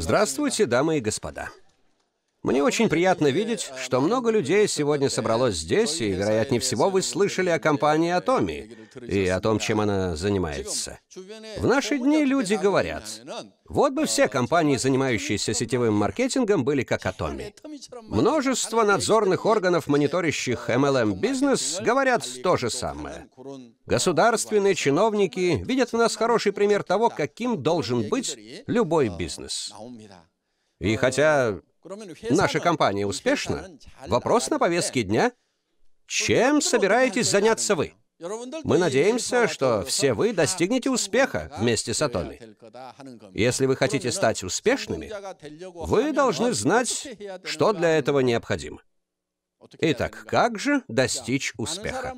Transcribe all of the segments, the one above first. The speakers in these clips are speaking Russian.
Здравствуйте, дамы и господа. Мне очень приятно видеть, что много людей сегодня собралось здесь, и, вероятнее всего, вы слышали о компании Атоми и о том, чем она занимается. В наши дни люди говорят, вот бы все компании, занимающиеся сетевым маркетингом, были как Атоми. Множество надзорных органов, мониторящих MLM-бизнес, говорят то же самое. Государственные чиновники видят в нас хороший пример того, каким должен быть любой бизнес. И хотя Наша компания успешна? Вопрос на повестке дня. Чем собираетесь заняться вы? Мы надеемся, что все вы достигнете успеха вместе с Атоми. Если вы хотите стать успешными, вы должны знать, что для этого необходимо. Итак, как же достичь успеха?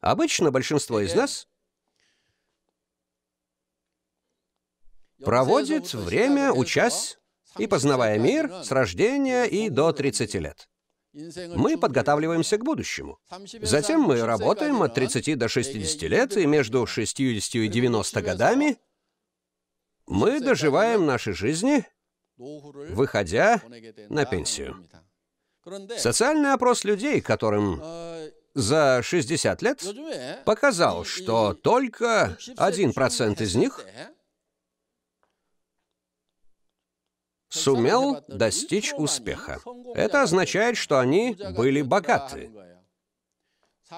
Обычно большинство из нас проводит время, учась и познавая мир с рождения и до 30 лет. Мы подготавливаемся к будущему. Затем мы работаем от 30 до 60 лет, и между 60 и 90 годами мы доживаем наши жизни, выходя на пенсию. Социальный опрос людей, которым за 60 лет, показал, что только 1% из них сумел достичь успеха. Это означает, что они были богаты.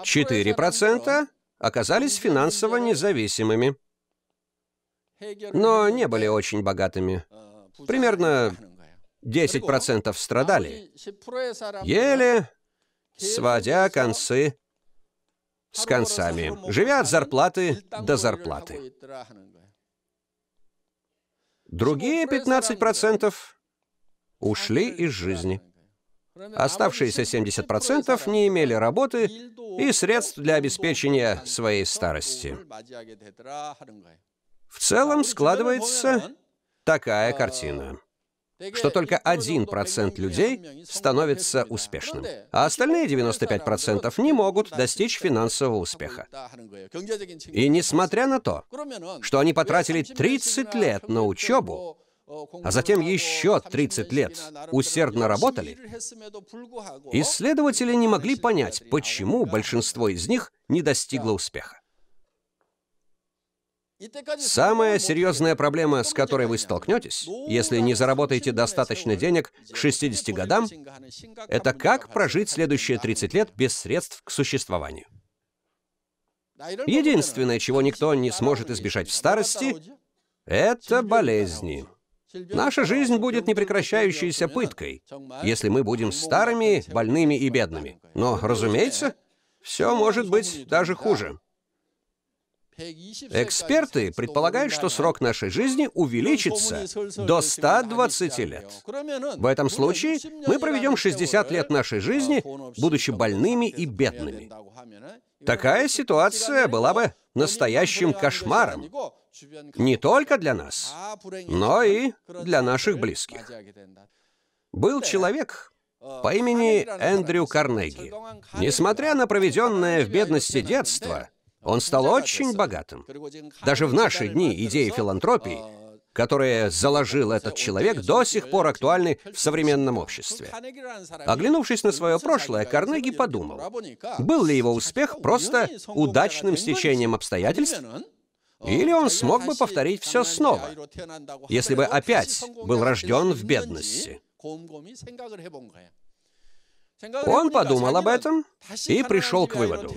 4% оказались финансово независимыми, но не были очень богатыми. Примерно 10% страдали, еле сводя концы с концами, живя от зарплаты до зарплаты. Другие 15% ушли из жизни. Оставшиеся 70% не имели работы и средств для обеспечения своей старости. В целом складывается такая картина что только 1% людей становится успешным, ну, а остальные 95% не могут достичь финансового успеха. И несмотря на то, ну, что они потратили 30 лет на учебу, э, а затем еще 30 лет усердно работали, исследователи не могли понять, почему большинство из них не достигло успеха. Самая серьезная проблема, с которой вы столкнетесь, если не заработаете достаточно денег к 60 годам, это как прожить следующие 30 лет без средств к существованию. Единственное, чего никто не сможет избежать в старости, это болезни. Наша жизнь будет непрекращающейся пыткой, если мы будем старыми, больными и бедными. Но, разумеется, все может быть даже хуже. Эксперты предполагают, что срок нашей жизни увеличится до 120 лет. В этом случае мы проведем 60 лет нашей жизни, будучи больными и бедными. Такая ситуация была бы настоящим кошмаром не только для нас, но и для наших близких. Был человек, по имени Эндрю Карнеги. Несмотря на проведенное в бедности детство, он стал очень богатым. Даже в наши дни идеи филантропии, которые заложил этот человек, до сих пор актуальны в современном обществе. Оглянувшись на свое прошлое, Карнеги подумал, был ли его успех просто удачным стечением обстоятельств, или он смог бы повторить все снова, если бы опять был рожден в бедности. Он подумал об этом и пришел к выводу,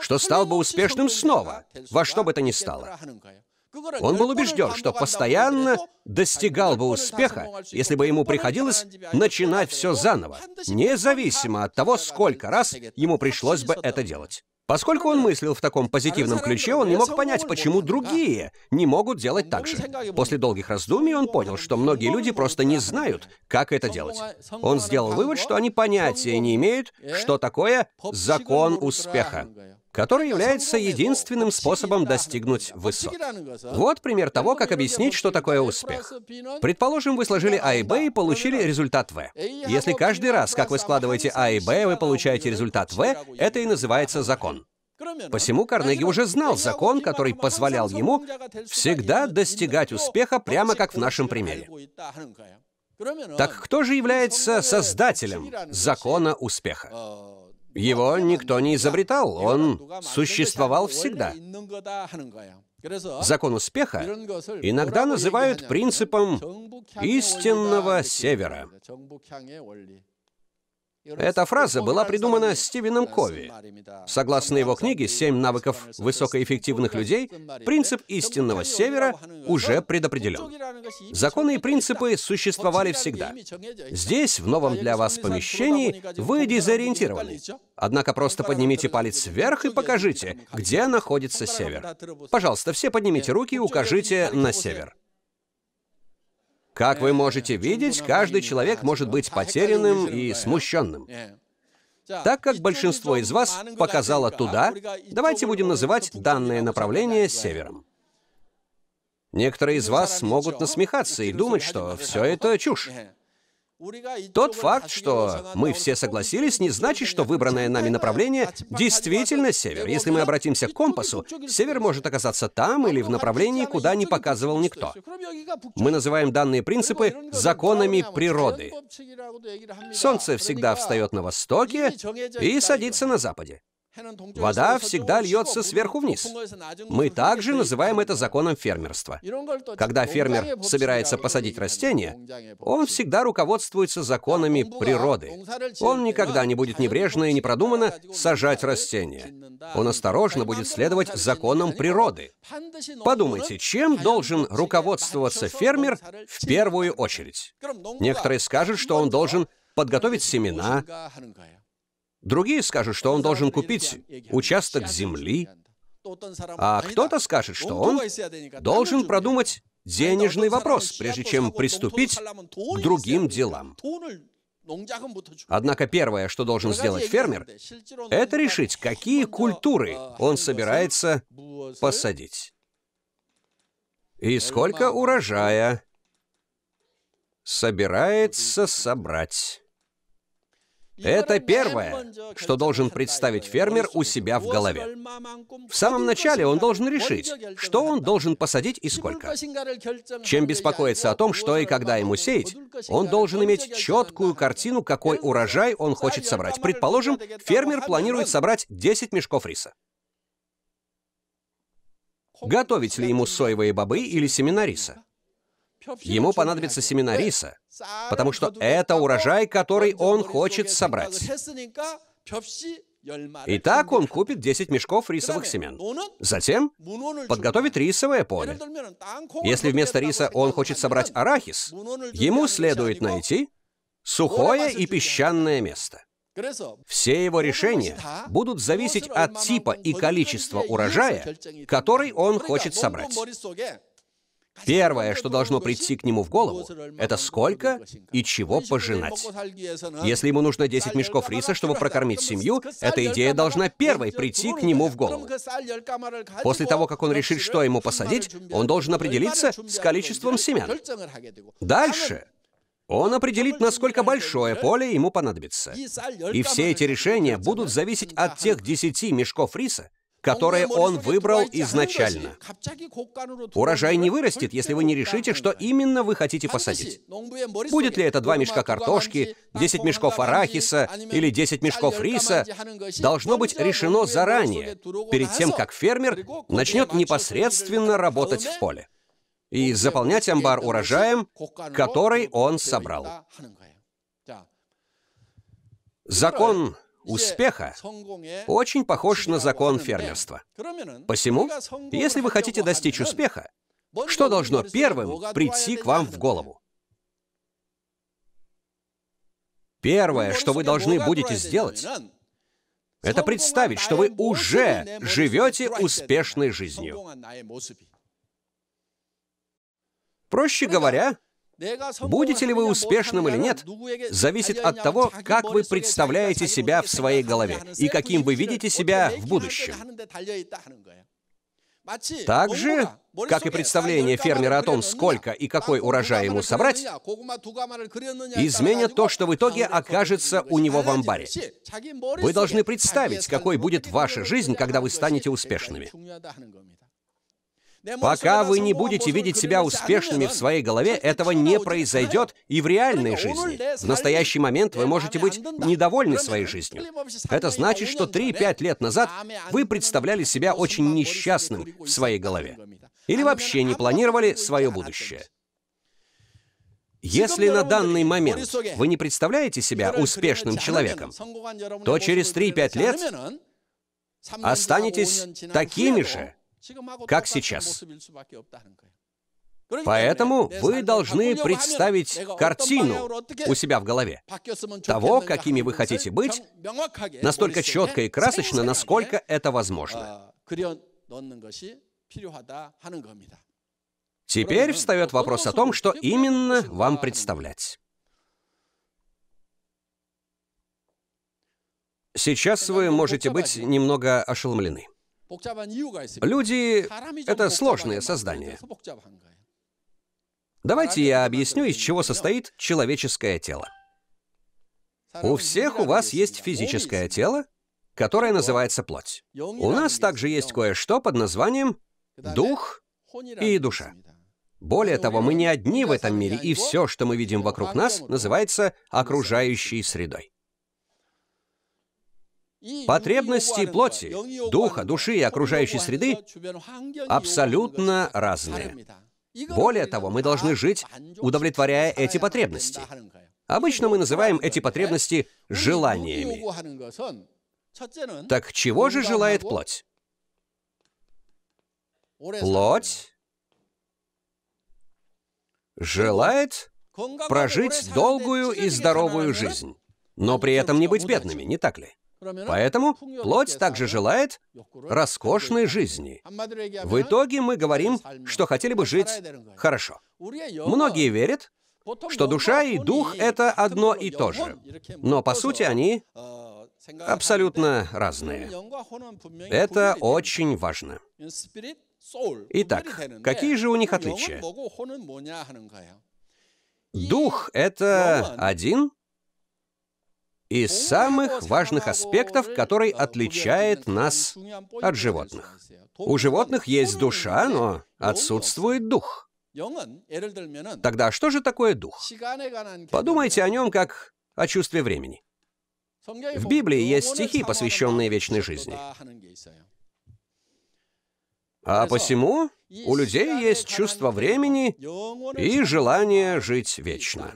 что стал бы успешным снова, во что бы то ни стало. Он был убежден, что постоянно достигал бы успеха, если бы ему приходилось начинать все заново, независимо от того, сколько раз ему пришлось бы это делать. Поскольку он мыслил в таком позитивном ключе, он не мог понять, почему другие не могут делать так же. После долгих раздумий он понял, что многие люди просто не знают, как это делать. Он сделал вывод, что они понятия не имеют, э? что такое закон успеха который является единственным способом достигнуть высот. Вот пример того, как объяснить, что такое успех. Предположим, вы сложили А и Б и получили результат В. Если каждый раз, как вы складываете А и Б, вы получаете результат В, это и называется закон. Посему Карнеги уже знал закон, который позволял ему всегда достигать успеха, прямо как в нашем примере. Так кто же является создателем закона успеха? Его никто не изобретал, он существовал всегда. Закон успеха иногда называют принципом истинного севера. Эта фраза была придумана Стивеном Кови. Согласно его книге «Семь навыков высокоэффективных людей», принцип истинного севера уже предопределен. Законы и принципы существовали всегда. Здесь, в новом для вас помещении, вы дезориентированы. Однако просто поднимите палец вверх и покажите, где находится север. Пожалуйста, все поднимите руки и укажите на север. Как вы можете видеть, каждый человек может быть потерянным и смущенным. Так как большинство из вас показало туда, давайте будем называть данное направление севером. Некоторые из вас могут насмехаться и думать, что все это чушь. Тот факт, что мы все согласились, не значит, что выбранное нами направление действительно север. Если мы обратимся к компасу, север может оказаться там или в направлении, куда не показывал никто. Мы называем данные принципы законами природы. Солнце всегда встает на востоке и садится на западе. Вода всегда льется сверху вниз. Мы также называем это законом фермерства. Когда фермер собирается посадить растение, он всегда руководствуется законами природы. Он никогда не будет небрежно и непродуманно сажать растение. Он осторожно будет следовать законам природы. Подумайте, чем должен руководствоваться фермер в первую очередь? Некоторые скажут, что он должен подготовить семена, Другие скажут, что он должен купить участок земли, а кто-то скажет, что он должен продумать денежный вопрос, прежде чем приступить к другим делам. Однако первое, что должен сделать фермер, это решить, какие культуры он собирается посадить. И сколько урожая собирается собрать. Это первое, что должен представить фермер у себя в голове. В самом начале он должен решить, что он должен посадить и сколько. Чем беспокоиться о том, что и когда ему сеять, он должен иметь четкую картину, какой урожай он хочет собрать. Предположим, фермер планирует собрать 10 мешков риса. Готовить ли ему соевые бобы или семена риса? Ему понадобится семена риса, потому что это урожай, который он хочет собрать. Итак, он купит 10 мешков рисовых семян. Затем подготовит рисовое поле. Если вместо риса он хочет собрать арахис, ему следует найти сухое и песчаное место. Все его решения будут зависеть от типа и количества урожая, который он хочет собрать. Первое, что должно прийти к нему в голову, это сколько и чего пожинать. Если ему нужно 10 мешков риса, чтобы прокормить семью, эта идея должна первой прийти к нему в голову. После того, как он решит, что ему посадить, он должен определиться с количеством семян. Дальше он определит, насколько большое поле ему понадобится. И все эти решения будут зависеть от тех 10 мешков риса, которое он выбрал а изначально. Урожай не вырастет, если вы не решите, что именно вы хотите посадить. Будет ли это два мешка картошки, 10 мешков арахиса или 10 мешков риса, должно быть решено заранее, перед тем, как фермер начнет непосредственно работать в поле и заполнять амбар урожаем, который он собрал. Закон успеха очень похож на закон фермерства. Посему, если вы хотите достичь успеха, что должно первым прийти к вам в голову? Первое, что вы должны будете сделать, это представить, что вы уже живете успешной жизнью. Проще говоря, Будете ли вы успешным или нет, зависит от того, как вы представляете себя в своей голове и каким вы видите себя в будущем. Так же, как и представление фермера о том, сколько и какой урожай ему собрать, изменят то, что в итоге окажется у него в амбаре. Вы должны представить, какой будет ваша жизнь, когда вы станете успешными. Пока вы не будете видеть себя успешными в своей голове, этого не произойдет и в реальной жизни. В настоящий момент вы э, можете быть недовольны своей жизнью. Это значит, что 3-5 лет назад вы представляли себя очень несчастным в своей голове. Или вообще не планировали свое будущее. Если на данный момент вы не представляете себя успешным человеком, то через 3-5 лет останетесь такими же, как сейчас. Поэтому вы должны представить картину у себя в голове того, какими вы хотите быть, настолько четко и красочно, насколько это возможно. Теперь встает вопрос о том, что именно вам представлять. Сейчас вы можете быть немного ошеломлены. Люди — это сложное создание. Давайте я объясню, из чего состоит человеческое тело. У всех у вас есть физическое тело, которое называется плоть. У нас также есть кое-что под названием дух и душа. Более того, мы не одни в этом мире, и все, что мы видим вокруг нас, называется окружающей средой. Потребности плоти, духа, души и окружающей среды абсолютно разные. Более того, мы должны жить, удовлетворяя эти потребности. Обычно мы называем эти потребности желаниями. Так чего же желает плоть? Плоть желает прожить долгую и здоровую жизнь, но при этом не быть бедными, не так ли? Поэтому плоть также желает роскошной жизни. В итоге мы говорим, что хотели бы жить хорошо. Многие верят, что душа и дух — это одно и то же. Но по сути они абсолютно разные. Это очень важно. Итак, какие же у них отличия? Дух — это один, из самых важных аспектов, который отличает нас от животных. У животных есть душа, но отсутствует дух. Тогда что же такое дух? Подумайте о нем как о чувстве времени. В Библии есть стихи, посвященные вечной жизни. А посему у людей есть чувство времени и желание жить вечно.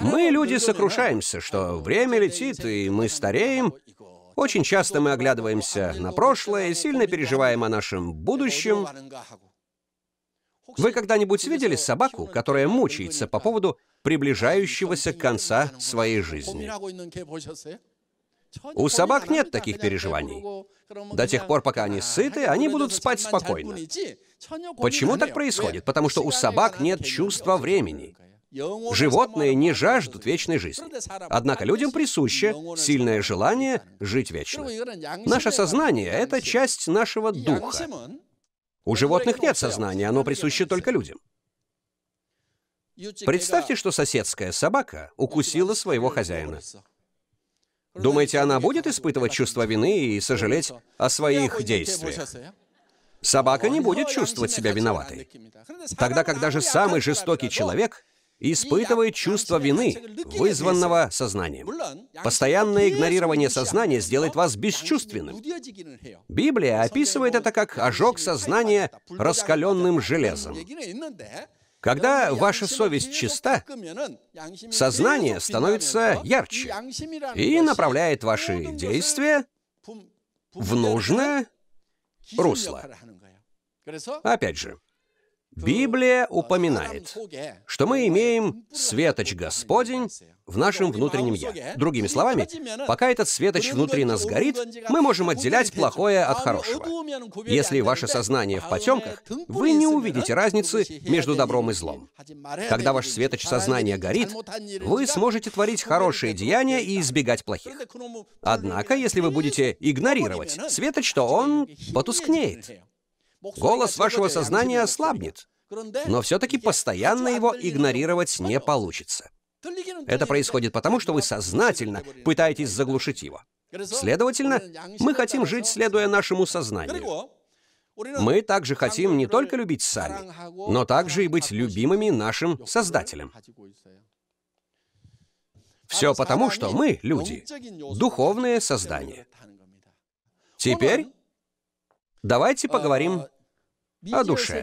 Мы, люди, сокрушаемся, что время летит, и мы стареем. Очень часто мы оглядываемся на прошлое, сильно переживаем о нашем будущем. Вы когда-нибудь видели собаку, которая мучается по поводу приближающегося конца своей жизни? У собак нет таких переживаний. До тех пор, пока они сыты, они будут спать спокойно. Почему так происходит? Потому что у собак нет чувства времени. Животные не жаждут вечной жизни. Однако людям присуще сильное желание жить вечно. Наше сознание — это часть нашего духа. У животных нет сознания, оно присуще только людям. Представьте, что соседская собака укусила своего хозяина. Думаете, она будет испытывать чувство вины и сожалеть о своих действиях? Собака не будет чувствовать себя виноватой. Тогда когда же самый жестокий человек испытывает чувство вины, вызванного сознанием. Постоянное игнорирование сознания сделает вас бесчувственным. Библия описывает это как ожог сознания раскаленным железом. Когда ваша совесть чиста, сознание становится ярче и направляет ваши действия в нужное русло. Опять же, Библия упоминает, что мы имеем светоч Господень в нашем внутреннем «я». Другими словами, пока этот светоч внутри нас горит, мы можем отделять плохое от хорошего. Если ваше сознание в потемках, вы не увидите разницы между добром и злом. Когда ваш светоч сознания горит, вы сможете творить хорошие деяния и избегать плохих. Однако, если вы будете игнорировать светоч, то он потускнеет. Голос вашего сознания ослабнет, но все-таки постоянно его игнорировать не получится. Это происходит потому, что вы сознательно пытаетесь заглушить его. Следовательно, мы хотим жить, следуя нашему сознанию. Мы также хотим не только любить сами, но также и быть любимыми нашим Создателем. Все потому, что мы, люди, духовные создания. Теперь давайте поговорим о душе.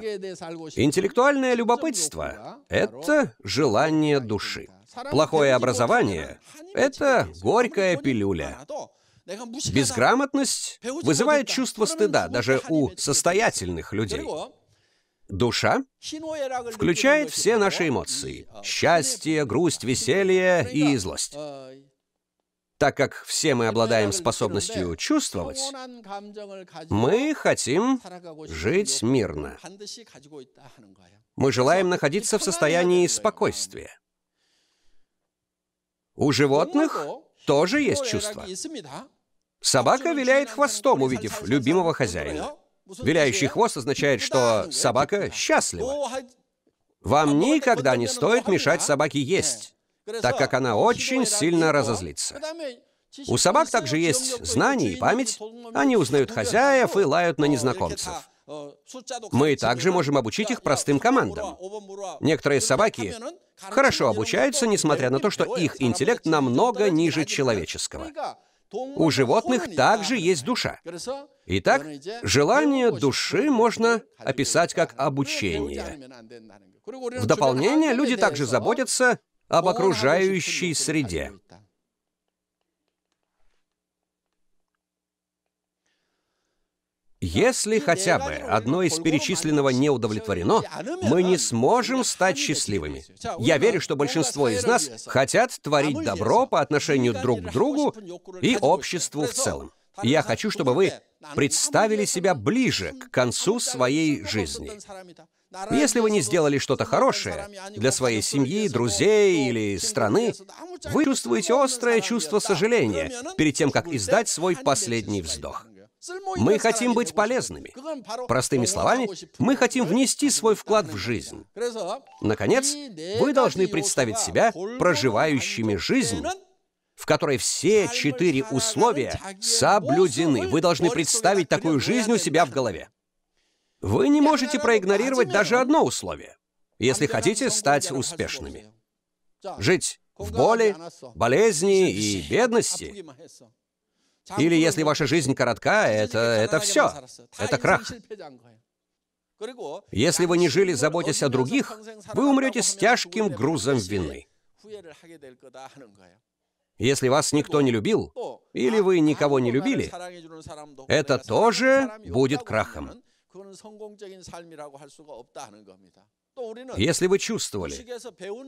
Интеллектуальное любопытство — это желание души. Плохое образование — это горькая пилюля. А Безграмотность вызывает чувство стыда даже у состоятельных людей. Душа включает все наши эмоции а, — счастье, грусть, веселье и злость. Так как все мы обладаем способностью чувствовать, мы хотим жить мирно. Мы желаем находиться в состоянии спокойствия. У животных тоже есть чувства. Собака виляет хвостом, увидев любимого хозяина. Виляющий хвост означает, что собака счастлива. Вам никогда не стоит мешать собаке есть. Э, так как она очень сильно разозлится. У собак также есть знания и память, они узнают хозяев и лают на незнакомцев. Мы также можем обучить их простым командам. Некоторые собаки хорошо обучаются, несмотря на то, что их интеллект намного ниже человеческого. У животных также есть душа. Итак, желание души можно описать как обучение. В дополнение люди также заботятся об окружающей среде. Если хотя бы одно из перечисленного не удовлетворено, мы не сможем стать счастливыми. Я верю, что большинство из нас хотят творить добро по отношению друг к другу и обществу в целом. Я хочу, чтобы вы представили себя ближе к концу своей жизни. Если вы не сделали что-то хорошее для своей семьи, друзей или страны, вы чувствуете острое чувство сожаления перед тем, как издать свой последний вздох. Мы хотим быть полезными. Простыми словами, мы хотим внести свой вклад в жизнь. Наконец, вы должны представить себя проживающими жизнь, в которой все четыре условия соблюдены. Вы должны представить такую жизнь у себя в голове. Вы не можете проигнорировать даже одно условие, если хотите стать успешными. Жить в боли, болезни и бедности. Или если ваша жизнь коротка, это, это все. Это крах. Если вы не жили, заботясь о других, вы умрете с тяжким грузом вины. Если вас никто не любил, или а? вы а? никого не любили, это тоже будет крахом. 그거는 성공적인 삶이라고 할 수가 없다 하는 겁니다. Если вы чувствовали,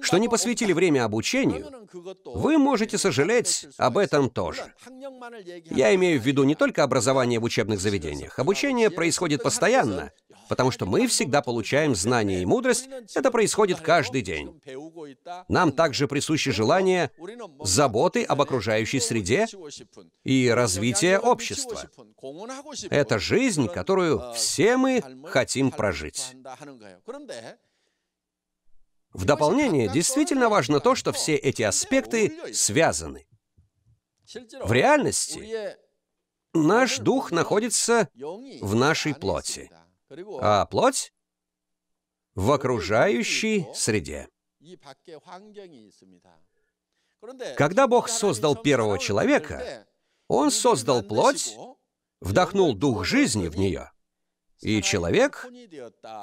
что не посвятили время обучению, вы можете сожалеть об этом тоже. Я имею в виду не только образование в учебных заведениях. Обучение происходит постоянно, потому что мы всегда получаем знания и мудрость. Это происходит каждый день. Нам также присуще желание заботы об окружающей среде и развития общества. Это жизнь, которую все мы хотим прожить. В дополнение, действительно важно то, что все эти аспекты связаны. В реальности наш дух находится в нашей плоти, а плоть — в окружающей среде. Когда Бог создал первого человека, Он создал плоть, вдохнул дух жизни в нее — и человек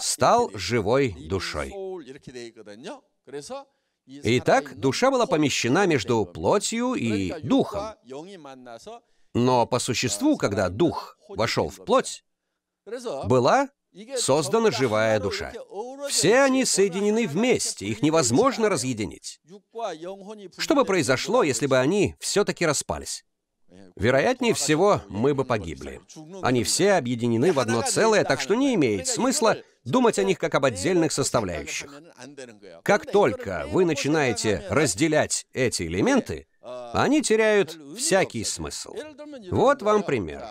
стал живой душой. Итак, душа была помещена между плотью и духом. Но по существу, когда дух вошел в плоть, была создана живая душа. Все они соединены вместе, их невозможно разъединить. Что бы произошло, если бы они все-таки распались? Вероятнее всего, мы бы погибли. Они все объединены в одно целое, так что не имеет смысла думать о них как об отдельных составляющих. Как только вы начинаете разделять эти элементы, они теряют всякий смысл. Вот вам пример.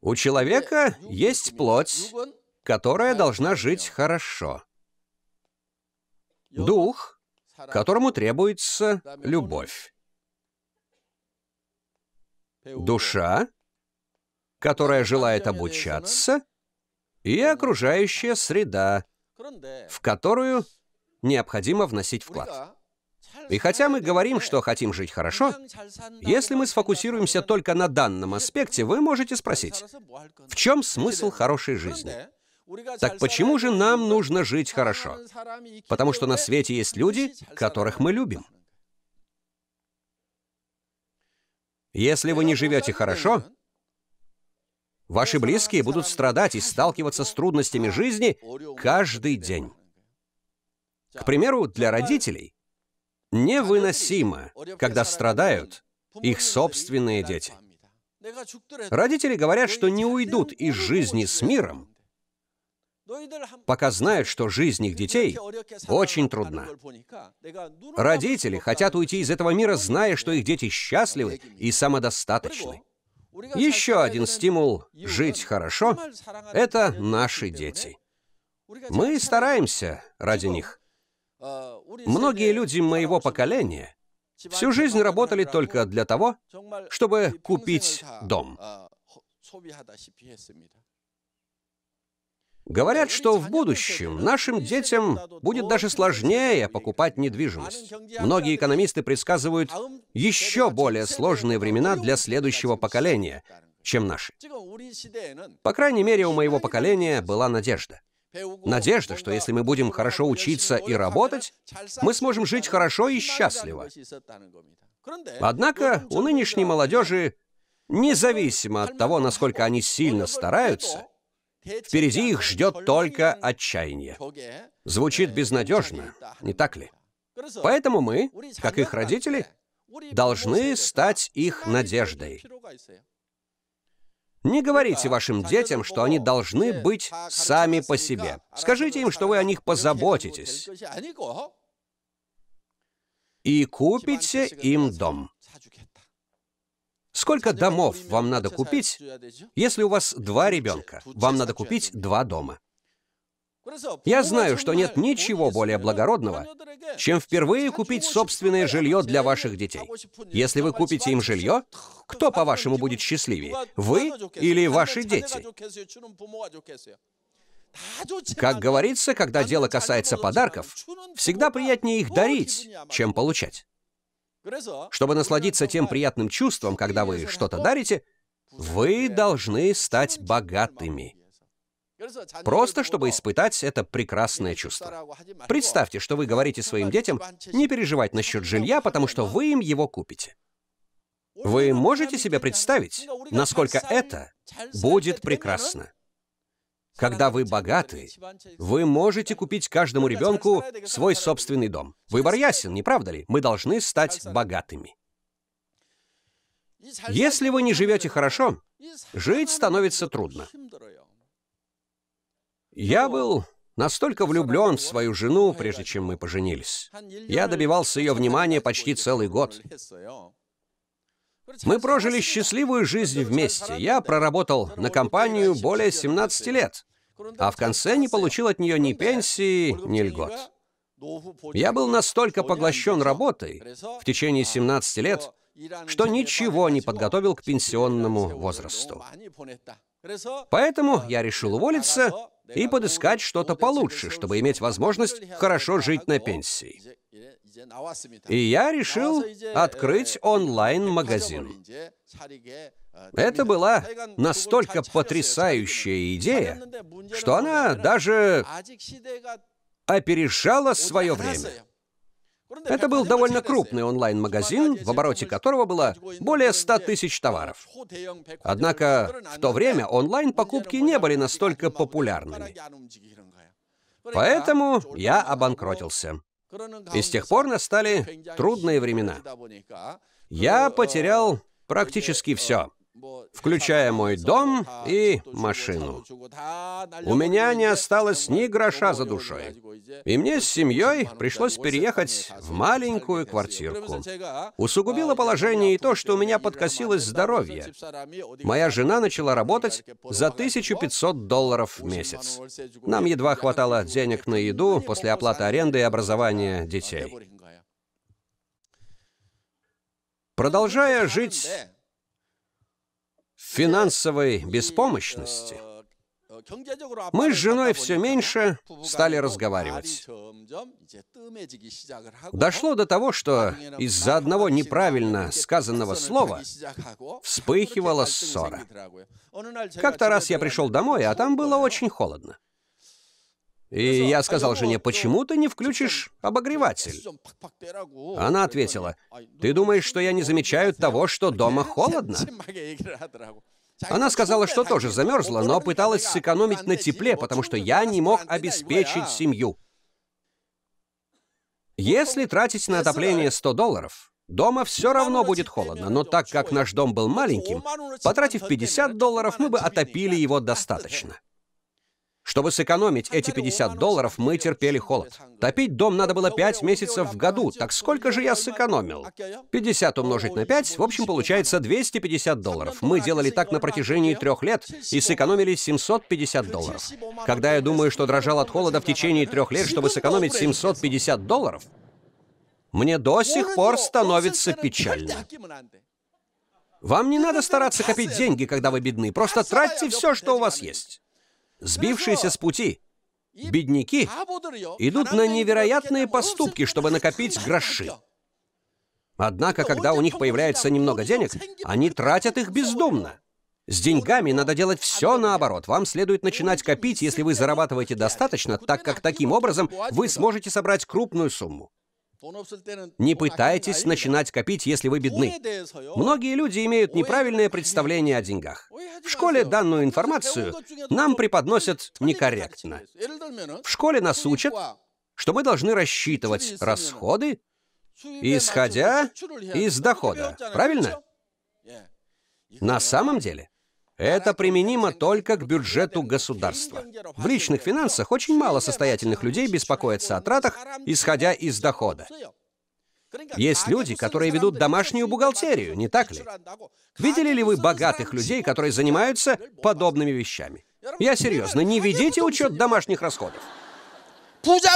У человека есть плоть, которая должна жить хорошо. Дух, которому требуется любовь. Душа, которая желает обучаться, и окружающая среда, в которую необходимо вносить вклад. И хотя мы говорим, что хотим жить хорошо, если мы сфокусируемся только на данном аспекте, вы можете спросить, в чем смысл хорошей жизни? Так почему же нам нужно жить хорошо? Потому что на свете есть люди, которых мы любим. Если вы не живете хорошо, ваши близкие будут страдать и сталкиваться с трудностями жизни каждый день. К примеру, для родителей невыносимо, когда страдают их собственные дети. Родители говорят, что не уйдут из жизни с миром, пока знают, что жизнь их детей очень трудна. Родители хотят уйти из этого мира, зная, что их дети счастливы и самодостаточны. Еще один стимул жить хорошо — это наши дети. Мы стараемся ради них. Многие люди моего поколения всю жизнь работали только для того, чтобы купить дом. Говорят, что в будущем нашим детям будет даже сложнее покупать недвижимость. Многие экономисты предсказывают еще более сложные времена для следующего поколения, чем наши. По крайней мере, у моего поколения была надежда. Надежда, что если мы будем хорошо учиться и работать, мы сможем жить хорошо и счастливо. Однако у нынешней молодежи, независимо от того, насколько они сильно стараются, Впереди их ждет только отчаяние. Звучит безнадежно, не так ли? Поэтому мы, как их родители, должны стать их надеждой. Не говорите вашим детям, что они должны быть сами по себе. Скажите им, что вы о них позаботитесь. И купите им дом. Сколько домов вам надо купить, если у вас два ребенка? Вам надо купить два дома. Я знаю, что нет ничего более благородного, чем впервые купить собственное жилье для ваших детей. Если вы купите им жилье, кто, по-вашему, будет счастливее? Вы или ваши дети? Как говорится, когда дело касается подарков, всегда приятнее их дарить, чем получать. Чтобы насладиться тем приятным чувством, когда вы что-то дарите, вы должны стать богатыми. Просто чтобы испытать это прекрасное чувство. Представьте, что вы говорите своим детям не переживать насчет жилья, потому что вы им его купите. Вы можете себе представить, насколько это будет прекрасно? Когда вы богаты, вы можете купить каждому ребенку свой собственный дом. Выбор ясен, не правда ли? Мы должны стать богатыми. Если вы не живете хорошо, жить становится трудно. Я был настолько влюблен в свою жену, прежде чем мы поженились. Я добивался ее внимания почти целый год. Мы прожили счастливую жизнь вместе. Я проработал на компанию более 17 лет, а в конце не получил от нее ни пенсии, ни льгот. Я был настолько поглощен работой в течение 17 а лет, что ничего не подготовил к пенсионному возрасту. Поэтому а я решил уволиться и подыскать что-то получше, чтобы иметь возможность хорошо жить на пенсии. И я решил открыть онлайн-магазин. Это была настолько потрясающая идея, что она даже опережала свое время. Это был довольно крупный онлайн-магазин, в обороте которого было более 100 тысяч товаров. Однако в то время онлайн-покупки не были настолько популярными. Поэтому я обанкротился. И с тех пор настали трудные времена. Я потерял практически все включая мой дом и машину. У меня не осталось ни гроша за душой. И мне с семьей пришлось переехать в маленькую квартирку. Усугубило положение и то, что у меня подкосилось здоровье. Моя жена начала работать за 1500 долларов в месяц. Нам едва хватало денег на еду после оплаты аренды и образования детей. Продолжая жить финансовой беспомощности мы с женой все меньше стали разговаривать. Дошло до того, что из-за одного неправильно сказанного слова вспыхивала ссора. Как-то раз я пришел домой, а там было очень холодно. И я а сказал жене, э, почему ты не включишь обогреватель? Она ответила, ну, ты думаешь, что я не замечаю того, что дома холодно? Она сказала, что тоже замерзла, но пыталась сэкономить на тепле, потому что я не мог обеспечить семью. Если тратить на отопление 100 долларов, дома все равно будет холодно, но так как наш дом был маленьким, потратив 50 долларов, мы бы отопили его достаточно. Чтобы сэкономить эти 50 долларов, мы терпели холод. Топить дом надо было 5 месяцев в году, так сколько же я сэкономил? 50 умножить на 5, в общем, получается 250 долларов. Мы делали так на протяжении трех лет и сэкономили 750 долларов. Когда я думаю, что дрожал от холода в течение трех лет, чтобы сэкономить 750 долларов, мне до сих пор становится печально. Вам не надо стараться копить деньги, когда вы бедны. Просто тратьте все, что у вас есть сбившиеся с пути, бедняки, идут на невероятные поступки, чтобы накопить гроши. Однако, когда у них появляется немного денег, они тратят их бездумно. С деньгами надо делать все наоборот. Вам следует начинать копить, если вы зарабатываете достаточно, так как таким образом вы сможете собрать крупную сумму. Не пытайтесь начинать копить, если вы бедны. Многие люди имеют неправильное представление о деньгах. В школе данную информацию нам преподносят некорректно. В школе нас учат, что мы должны рассчитывать расходы, исходя из дохода. Правильно? На самом деле, это применимо только к бюджету государства. В личных финансах очень мало состоятельных людей беспокоятся о тратах, исходя из дохода. Есть люди, которые ведут домашнюю бухгалтерию, не так ли? Видели ли вы богатых людей, которые занимаются подобными вещами? Я серьезно, не ведите учет домашних расходов.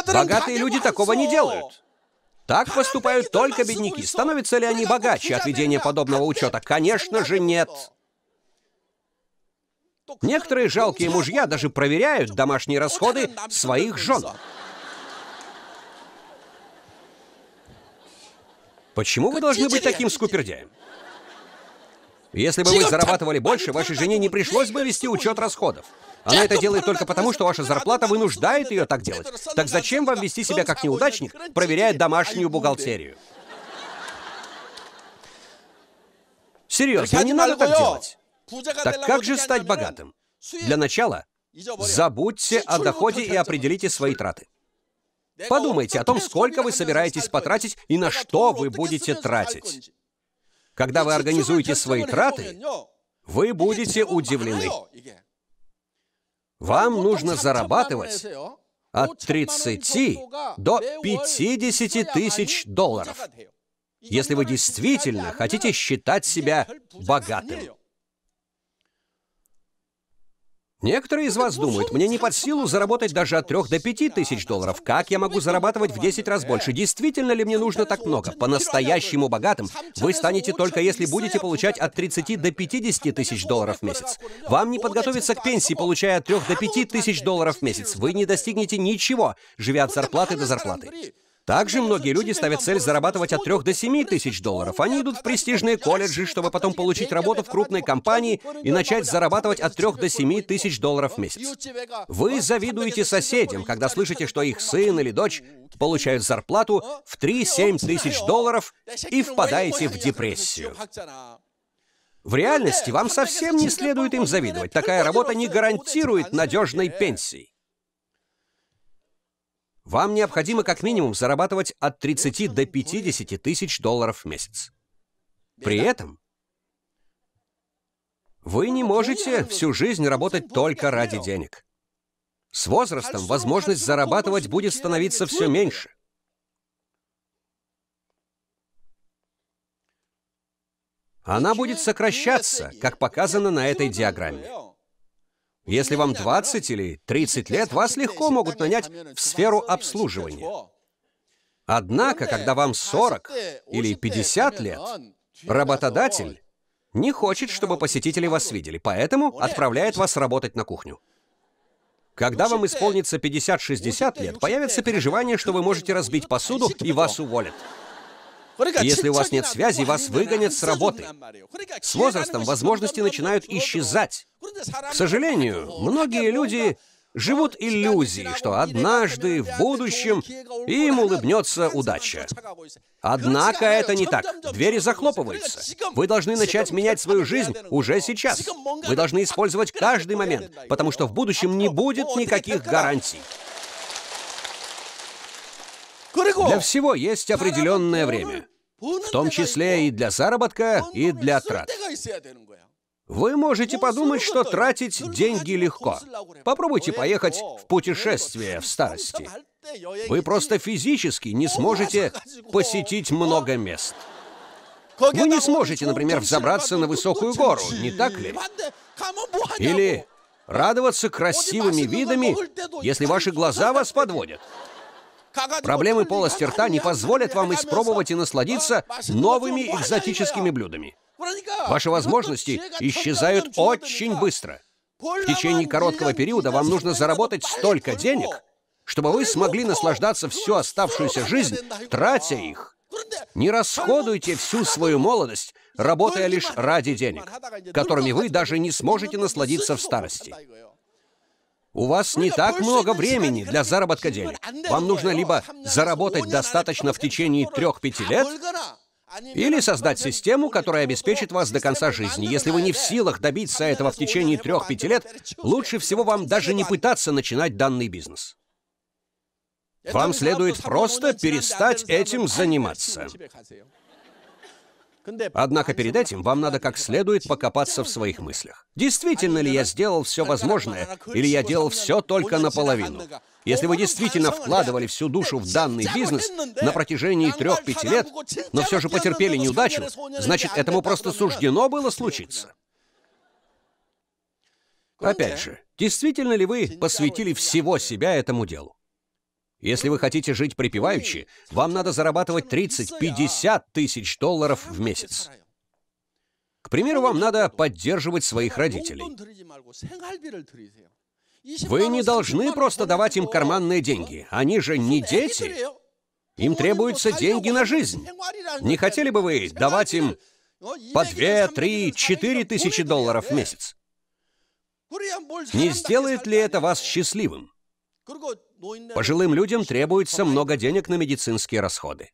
Богатые люди такого не делают. Так поступают только бедняки. Становятся ли они богаче от ведения подобного учета? Конечно же, нет. Некоторые жалкие мужья даже проверяют домашние расходы своих жен. Почему вы должны быть таким скупердяем? Если бы вы зарабатывали больше, вашей жене не пришлось бы вести учет расходов. Она это делает только потому, что ваша зарплата вынуждает ее так делать. Так зачем вам вести себя как неудачник, проверяя домашнюю бухгалтерию? Серьезно, не надо так делать. Так как же стать богатым? Для начала забудьте о доходе и определите свои траты. Подумайте о том, сколько вы собираетесь потратить и на что вы будете тратить. Когда вы организуете свои траты, вы будете удивлены. Вам нужно зарабатывать от 30 до 50 тысяч долларов, если вы действительно хотите считать себя богатым. Некоторые из вас думают, мне не под силу заработать даже от 3 до 5 тысяч долларов. Как я могу зарабатывать в 10 раз больше? Действительно ли мне нужно так много? По-настоящему богатым вы станете только если будете получать от 30 до 50 тысяч долларов в месяц. Вам не подготовиться к пенсии, получая от 3 до 5 тысяч долларов в месяц. Вы не достигнете ничего, живя от зарплаты до зарплаты. Также многие люди ставят цель зарабатывать от 3 до 7 тысяч долларов. Они идут в престижные колледжи, чтобы потом получить работу в крупной компании и начать зарабатывать от 3 до 7 тысяч долларов в месяц. Вы завидуете соседям, когда слышите, что их сын или дочь получают зарплату в 3-7 тысяч долларов и впадаете в депрессию. В реальности вам совсем не следует им завидовать. Такая работа не гарантирует надежной пенсии. Вам необходимо как минимум зарабатывать от 30 до 50 тысяч долларов в месяц. При этом вы не можете всю жизнь работать только ради денег. С возрастом возможность зарабатывать будет становиться все меньше. Она будет сокращаться, как показано на этой диаграмме. Если вам 20 или 30 лет, вас легко могут нанять в сферу обслуживания. Однако, когда вам 40 а или 50 лет, работодатель не хочет, чтобы посетители вас видели, поэтому отправляет вас работать на кухню. Когда вам исполнится 50-60 лет, появится переживание, что вы можете разбить посуду и вас уволят. Если у вас нет связи, ну, вас выгонят ну, с работы. С возрастом возможности начинают исчезать. К сожалению, многие люди живут иллюзии, что однажды, в будущем, им улыбнется удача. Однако это не так. Двери захлопываются. Вы должны начать менять свою жизнь уже сейчас. Вы должны использовать каждый момент, потому что в будущем не будет никаких гарантий. Для всего есть определенное время, в том числе и для заработка, и для трат. Вы можете подумать, что тратить деньги легко. Попробуйте поехать в путешествие в старости. Вы просто физически не сможете посетить много мест. Вы не сможете, например, взобраться на высокую гору, не так ли? Или радоваться красивыми видами, если ваши глаза вас подводят. Проблемы полости рта не позволят вам испробовать и насладиться новыми экзотическими блюдами. Ваши возможности исчезают очень быстро. В течение короткого периода вам нужно заработать столько денег, чтобы вы смогли наслаждаться всю оставшуюся жизнь, тратя их. Не расходуйте всю свою молодость, работая лишь ради денег, которыми вы даже не сможете насладиться в старости. У вас не так много времени для заработка денег. Вам нужно либо заработать достаточно в течение трех-пяти лет, или создать систему, которая обеспечит вас до конца жизни. Если вы не в силах добиться этого в течение трех-пяти лет, лучше всего вам даже не пытаться начинать данный бизнес. Вам следует просто перестать этим заниматься. Однако перед этим вам надо как следует покопаться в своих мыслях. Действительно ли я сделал все возможное, или я делал все только наполовину? Если вы действительно вкладывали всю душу в данный бизнес на протяжении трех-пяти лет, но все же потерпели неудачу, значит, этому просто суждено было случиться. Опять же, действительно ли вы посвятили всего себя этому делу? Если вы хотите жить припеваючи, вам надо зарабатывать 30-50 тысяч долларов в месяц. К примеру, вам надо поддерживать своих родителей. Вы не должны просто давать им карманные деньги. Они же не дети. Им требуются деньги на жизнь. Не хотели бы вы давать им по 2, 3, 4 тысячи долларов в месяц? Не сделает ли это вас счастливым? Пожилым людям требуется много денег на медицинские расходы.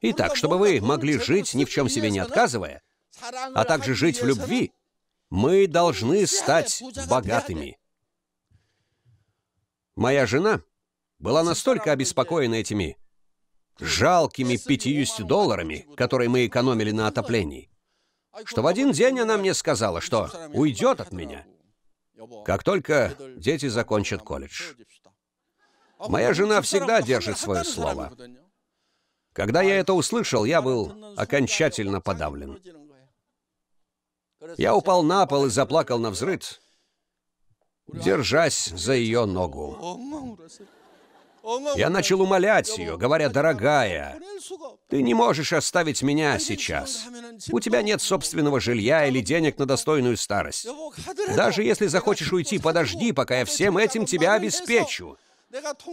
Итак, чтобы вы могли жить, ни в чем себе не отказывая, а также жить в любви, мы должны стать богатыми. Моя жена была настолько обеспокоена этими жалкими 50 долларами, которые мы экономили на отоплении, что в один день она мне сказала, что уйдет от меня, как только дети закончат колледж. Моя жена всегда держит свое слово. Когда я это услышал, я был ну, окончательно подавлен. Я упал на пол и заплакал на взрыд, держась за ее ногу. Я начал умолять ее, говоря, «Дорогая, ты не можешь оставить меня сейчас. У типа, тебя нет ну, собственного жилья или денег на достойную старость. Даже если захочешь уйти, подожди, пока я всем этим тебя обеспечу».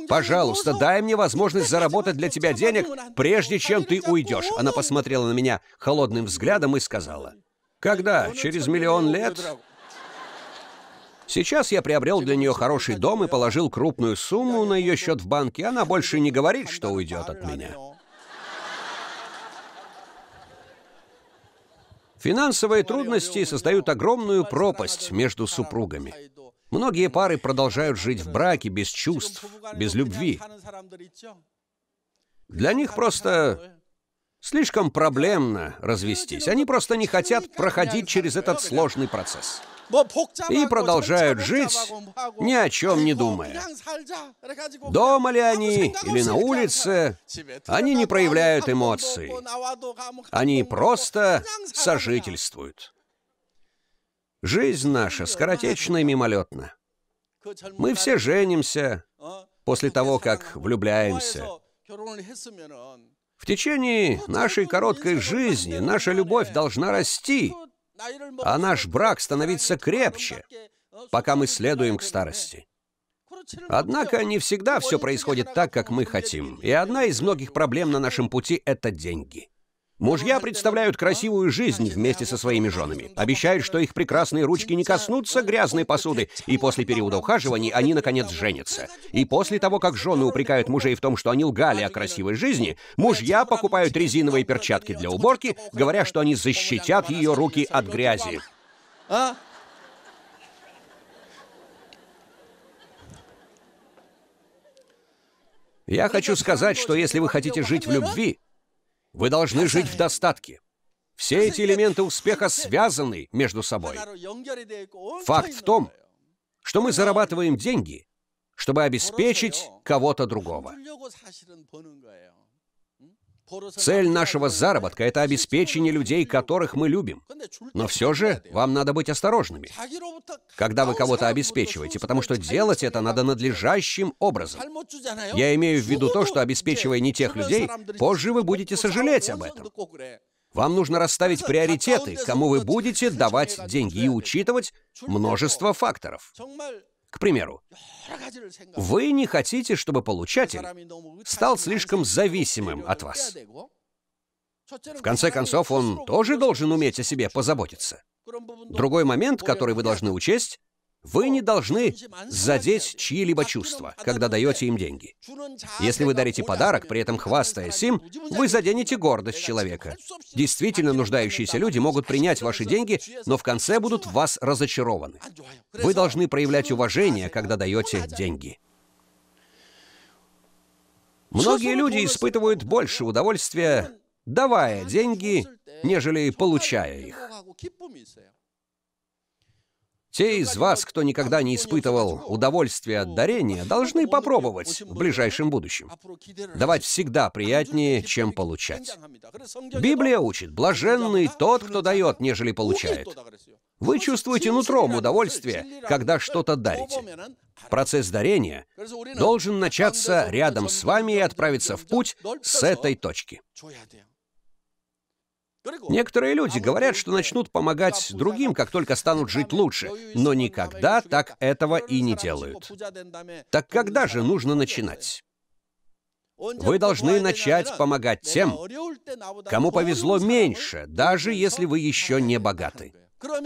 Пожалуйста, дай мне возможность заработать для тебя денег, прежде чем ты уйдешь. Она посмотрела на меня холодным взглядом и сказала. Когда? Через миллион лет? Сейчас я приобрел для нее хороший дом и положил крупную сумму на ее счет в банке. Она больше не говорит, что уйдет от меня. Финансовые трудности создают огромную пропасть между супругами. Многие пары продолжают жить в браке без чувств, без любви. Для них просто слишком проблемно развестись. Они просто не хотят проходить через этот сложный процесс. И продолжают жить, ни о чем не думая. Дома ли они или на улице, они не проявляют эмоций. Они просто сожительствуют. Жизнь наша скоротечна и мимолетна. Мы все женимся после того, как влюбляемся. В течение нашей короткой жизни наша любовь должна расти, а наш брак становиться крепче, пока мы следуем к старости. Однако не всегда все происходит так, как мы хотим, и одна из многих проблем на нашем пути — это деньги. Мужья представляют красивую жизнь вместе со своими женами. Обещают, что их прекрасные ручки не коснутся грязной посуды, и после периода ухаживаний они, наконец, женятся. И после того, как жены упрекают мужей в том, что они лгали о красивой жизни, мужья покупают резиновые перчатки для уборки, говоря, что они защитят ее руки от грязи. А? Я хочу сказать, что если вы хотите жить в любви, вы должны жить в достатке. Все эти элементы успеха связаны между собой. Факт в том, что мы зарабатываем деньги, чтобы обеспечить кого-то другого. Цель нашего заработка — это обеспечение людей, которых мы любим. Но все же вам надо быть осторожными, когда вы кого-то обеспечиваете, потому что делать это надо надлежащим образом. Я имею в виду то, что, обеспечивая не тех людей, позже вы будете сожалеть об этом. Вам нужно расставить приоритеты, кому вы будете давать деньги и учитывать множество факторов. К примеру, вы не хотите, чтобы получатель стал слишком зависимым от вас. В конце концов, он тоже должен уметь о себе позаботиться. Другой момент, который вы должны учесть, вы не должны задеть чьи-либо чувства, когда даете им деньги. Если вы дарите подарок, при этом хвастаясь им, вы заденете гордость человека. Действительно нуждающиеся люди могут принять ваши деньги, но в конце будут вас разочарованы. Вы должны проявлять уважение, когда даете деньги. Многие люди испытывают больше удовольствия, давая деньги, нежели получая их. Те из вас, кто никогда не испытывал удовольствия от дарения, должны попробовать в ближайшем будущем. Давать всегда приятнее, чем получать. Библия учит, блаженный тот, кто дает, нежели получает. Вы чувствуете нутром удовольствие, когда что-то дарите. Процесс дарения должен начаться рядом с вами и отправиться в путь с этой точки. Некоторые люди а говорят, что начнут помогать другим, как только станут жить лучше, но никогда так этого и не делают. Так когда же нужно начинать? Вы должны начать помогать тем, кому повезло меньше, даже если вы еще не богаты.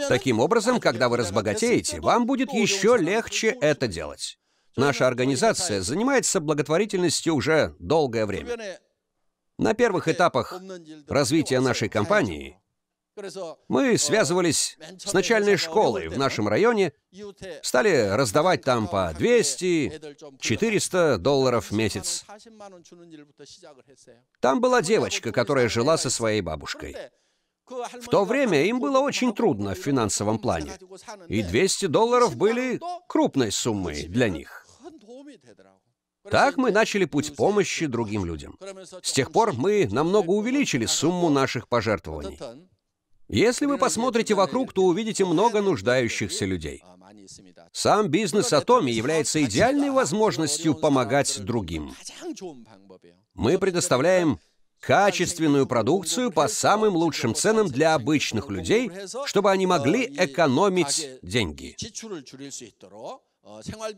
Таким образом, а когда вы разбогатеете, вам будет еще легче это делать. Наша организация занимается благотворительностью уже долгое время. На первых этапах развития нашей компании мы связывались с начальной школой в нашем районе, стали раздавать там по 200-400 долларов в месяц. Там была девочка, которая жила со своей бабушкой. В то время им было очень трудно в финансовом плане, и 200 долларов были крупной суммой для них. Так мы начали путь помощи другим людям. С тех пор мы намного увеличили сумму наших пожертвований. Если вы посмотрите вокруг, то увидите много нуждающихся людей. Сам бизнес Атоми является идеальной возможностью помогать другим. Мы предоставляем качественную продукцию по самым лучшим ценам для обычных людей, чтобы они могли экономить деньги.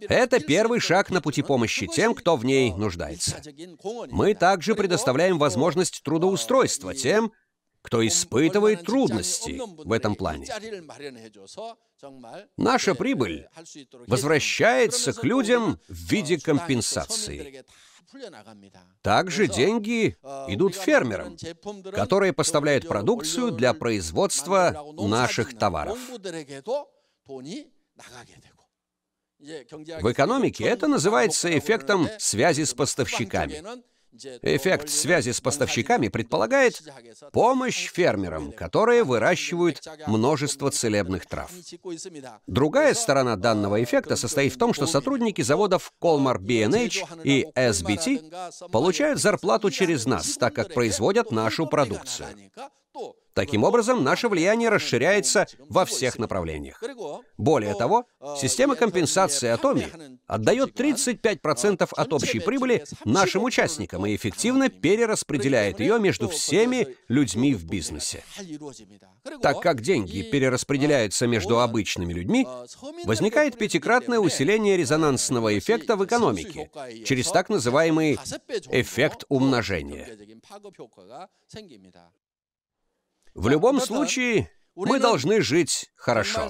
Э, Это первый шаг на пути помощи тем, кто в ней нуждается. Мы также предоставляем э, возможность э, трудоустройства тем, кто испытывает трудности в этом плане. Наша прибыль возвращается к людям в виде компенсации. Также деньги идут фермерам, которые поставляют продукцию для производства наших товаров. В экономике это называется эффектом связи с поставщиками. Эффект связи с поставщиками предполагает помощь фермерам, которые выращивают множество целебных трав. Другая сторона данного эффекта состоит в том, что сотрудники заводов Colmar B&H и SBT получают зарплату через нас, так как производят нашу продукцию. Таким образом, наше влияние расширяется во всех направлениях. Более того, система компенсации Атоми отдает 35% от общей прибыли нашим участникам и эффективно перераспределяет ее между всеми людьми в бизнесе. Так как деньги перераспределяются между обычными людьми, возникает пятикратное усиление резонансного эффекта в экономике через так называемый эффект умножения. В любом случае, мы должны жить хорошо,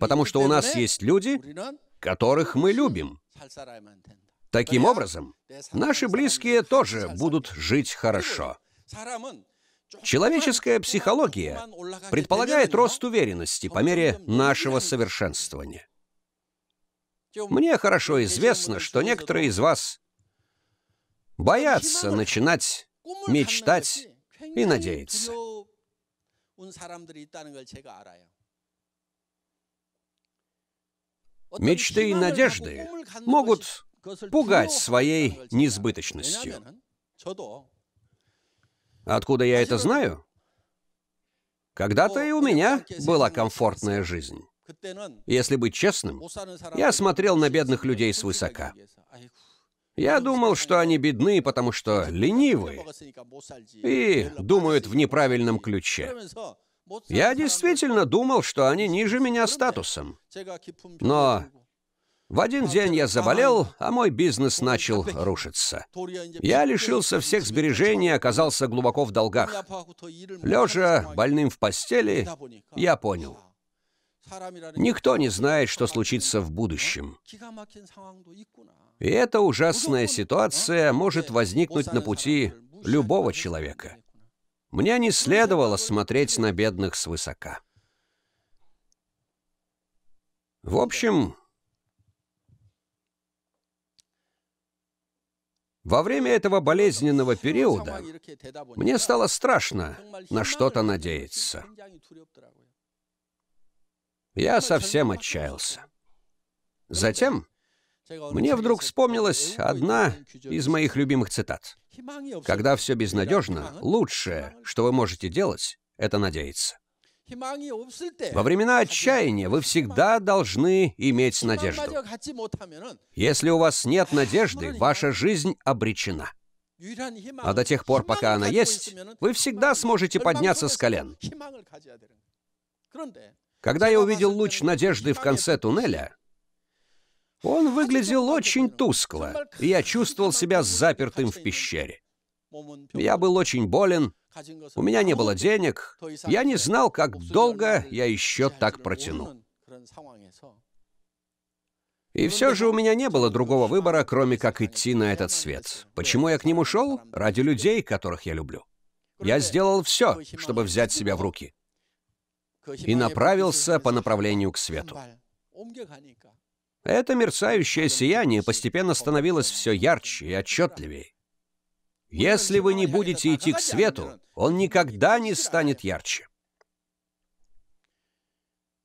потому что у нас есть люди, которых мы любим. Таким образом, наши близкие тоже будут жить хорошо. Человеческая психология предполагает рост уверенности по мере нашего совершенствования. Мне хорошо известно, что некоторые из вас боятся начинать мечтать и надеяться. 온 사람들이 있다는 걸 제가 알아요. Мечты и надежды могут пугать своей несбыточностью. Откуда я это знаю? Когда-то и у меня была комфортная жизнь. Если быть честным, я смотрел на бедных людей свысока. Я думал, что они бедны, потому что ленивы и думают в неправильном ключе. Я действительно думал, что они ниже меня статусом. Но в один день я заболел, а мой бизнес начал рушиться. Я лишился всех сбережений и оказался глубоко в долгах. Лежа больным в постели, я понял. Никто не знает, что случится в будущем. И эта ужасная ситуация может возникнуть на пути любого человека. Мне не следовало смотреть на бедных свысока. В общем, во время этого болезненного периода мне стало страшно на что-то надеяться. Я совсем отчаялся. Затем мне вдруг вспомнилась одна из моих любимых цитат. «Когда все безнадежно, лучшее, что вы можете делать, это надеяться». Во времена отчаяния вы всегда должны иметь надежду. Если у вас нет надежды, ваша жизнь обречена. А до тех пор, пока она есть, вы всегда сможете подняться с колен. Когда я увидел луч надежды в конце туннеля, он выглядел очень тускло, и я чувствовал себя запертым в пещере. Я был очень болен, у меня не было денег, я не знал, как долго я еще так протяну. И все же у меня не было другого выбора, кроме как идти на этот свет. Почему я к нему шел? Ради людей, которых я люблю. Я сделал все, чтобы взять себя в руки. И направился по направлению к свету. Это мерцающее сияние постепенно становилось все ярче и отчетливее. Если вы не будете идти к свету, он никогда не станет ярче.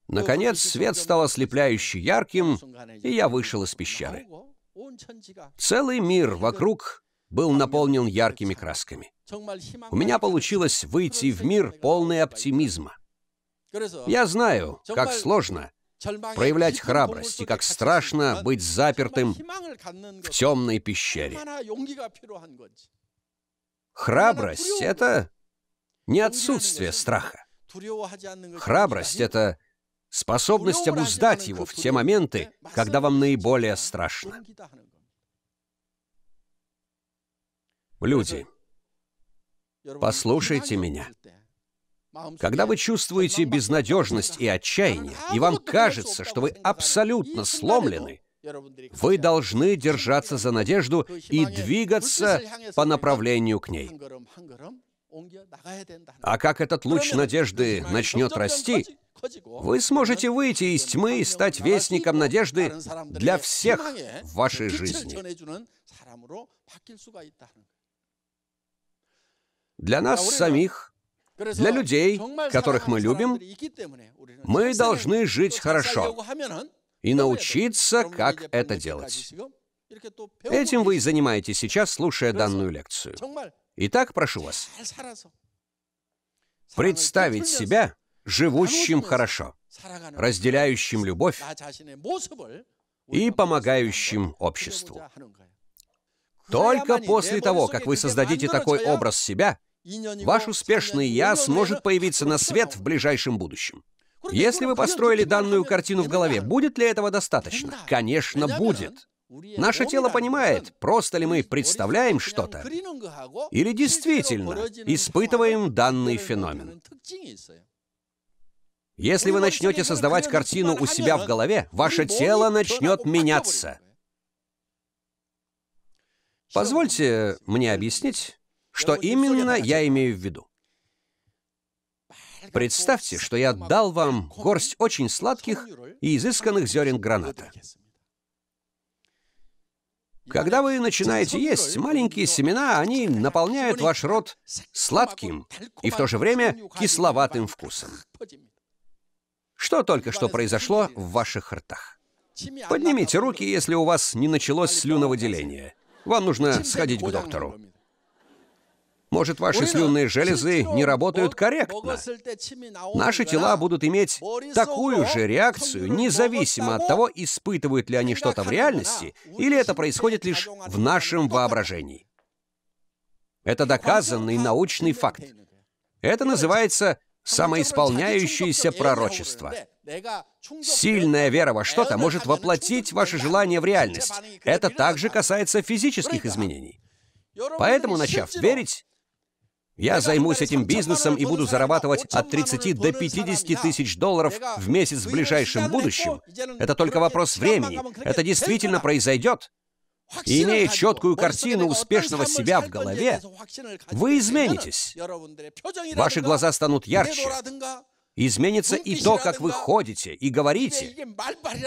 Наконец, свет стал ослепляюще ярким, и я вышел из пещеры. Целый мир вокруг был наполнен яркими красками. У меня получилось выйти в мир полный оптимизма. Я знаю, как сложно, проявлять храбрость и как страшно быть запертым в темной пещере. Храбрость — это не отсутствие страха. Храбрость — это способность обуздать его в те моменты, когда вам наиболее страшно. Люди, послушайте меня. Когда вы чувствуете безнадежность и отчаяние, и вам кажется, что вы абсолютно сломлены, вы должны держаться за надежду и двигаться по направлению к ней. А как этот луч надежды начнет расти, вы сможете выйти из тьмы и стать вестником надежды для всех в вашей жизни. Для нас самих для людей, которых мы любим, мы должны жить хорошо и научиться, как это делать. Этим вы и занимаетесь сейчас, слушая данную лекцию. Итак, прошу вас, представить себя живущим хорошо, разделяющим любовь и помогающим обществу. Только после того, как вы создадите такой образ себя, Ваш успешный «я» сможет появиться на свет в ближайшем будущем. Если вы построили данную картину в голове, будет ли этого достаточно? Конечно, будет. Наше тело понимает, просто ли мы представляем что-то, или действительно испытываем данный феномен. Если вы начнете создавать картину у себя в голове, ваше тело начнет меняться. Позвольте мне объяснить, что именно я имею в виду? Представьте, что я дал вам горсть очень сладких и изысканных зерен граната. Когда вы начинаете есть, маленькие семена, они наполняют ваш рот сладким и в то же время кисловатым вкусом. Что только что произошло в ваших ртах? Поднимите руки, если у вас не началось слюновыделение. Вам нужно сходить к доктору. Может, ваши слюнные железы не работают корректно. Наши тела будут иметь такую же реакцию, независимо от того, испытывают ли они что-то в реальности, или это происходит лишь в нашем воображении. Это доказанный научный факт. Это называется самоисполняющееся пророчество. Сильная вера во что-то может воплотить ваше желание в реальность. Это также касается физических изменений. Поэтому, начав верить, я займусь этим бизнесом и буду зарабатывать от 30 до 50 тысяч долларов в месяц в ближайшем будущем. Это только вопрос времени. Это действительно произойдет. И имея четкую картину успешного себя в голове, вы изменитесь. Ваши глаза станут ярче. Изменится и то, как вы ходите и говорите.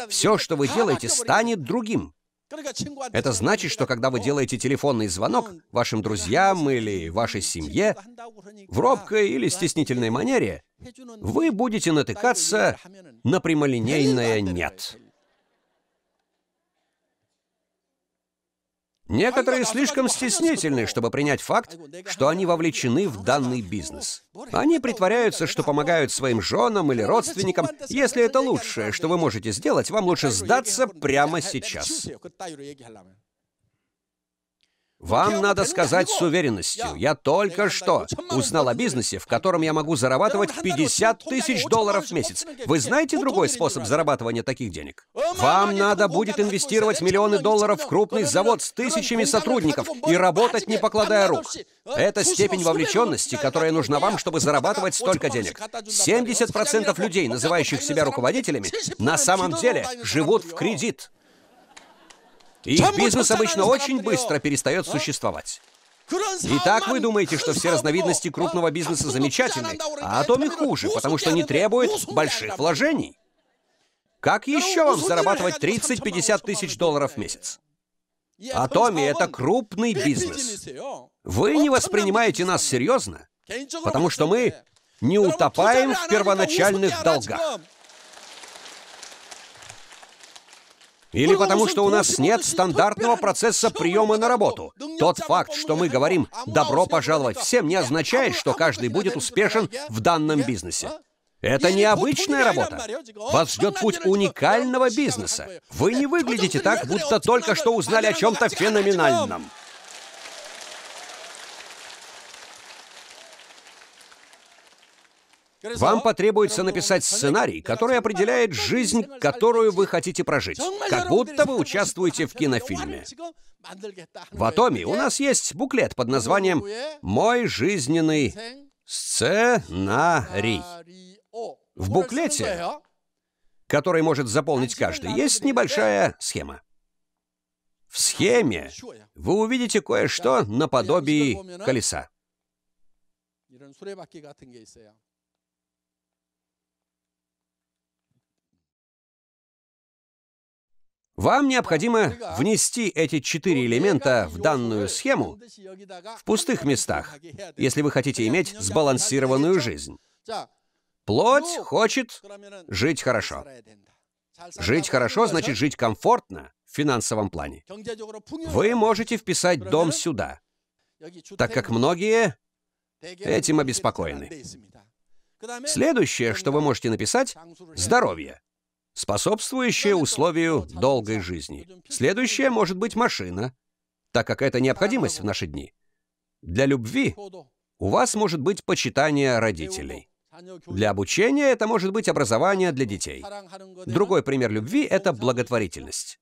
Все, что вы делаете, станет другим. Это значит, что когда вы делаете телефонный звонок вашим друзьям или вашей семье, в робкой или стеснительной манере, вы будете натыкаться на прямолинейное «нет». Некоторые слишком стеснительны, чтобы принять факт, что они вовлечены в данный бизнес. Они притворяются, что помогают своим женам или родственникам. Если это лучшее, что вы можете сделать, вам лучше сдаться прямо сейчас. Вам надо сказать с уверенностью, я только что узнал о бизнесе, в котором я могу зарабатывать 50 тысяч долларов в месяц. Вы знаете другой способ зарабатывания таких денег? Вам надо будет инвестировать миллионы долларов в крупный завод с тысячами сотрудников и работать, не покладая рук. Это степень вовлеченности, которая нужна вам, чтобы зарабатывать столько денег. 70% людей, называющих себя руководителями, на самом деле живут в кредит. Их бизнес обычно очень быстро перестает существовать. Итак, вы думаете, что все разновидности крупного бизнеса замечательны, а о Атоми хуже, потому что не требует больших вложений. Как еще вам зарабатывать 30-50 тысяч долларов в месяц? Атоми — это крупный бизнес. Вы не воспринимаете нас серьезно, потому что мы не утопаем в первоначальных долгах. Или потому, что у нас нет стандартного процесса приема на работу. Тот факт, что мы говорим «добро пожаловать всем», не означает, что каждый будет успешен в данном бизнесе. А? Это необычная работа. Вас ждет путь уникального бизнеса. Вы не э, выглядите так, будто только что узнали о чем-то феноменальном. Вам потребуется написать сценарий, который определяет жизнь, которую вы хотите прожить, как будто вы участвуете в кинофильме. В Атоме у нас есть буклет под названием «Мой жизненный сценарий». В буклете, который может заполнить каждый, есть небольшая схема. В схеме вы увидите кое-что наподобие колеса. Вам необходимо внести эти четыре элемента в данную схему в пустых местах, если вы хотите иметь сбалансированную жизнь. Плоть хочет жить хорошо. Жить хорошо значит жить комфортно в финансовом плане. Вы можете вписать дом сюда, так как многие этим обеспокоены. Следующее, что вы можете написать – здоровье способствующее условию долгой жизни. Следующее может быть машина, так как это необходимость в наши дни. Для любви у вас может быть почитание родителей. Для обучения это может быть образование для детей. Другой пример любви — это благотворительность.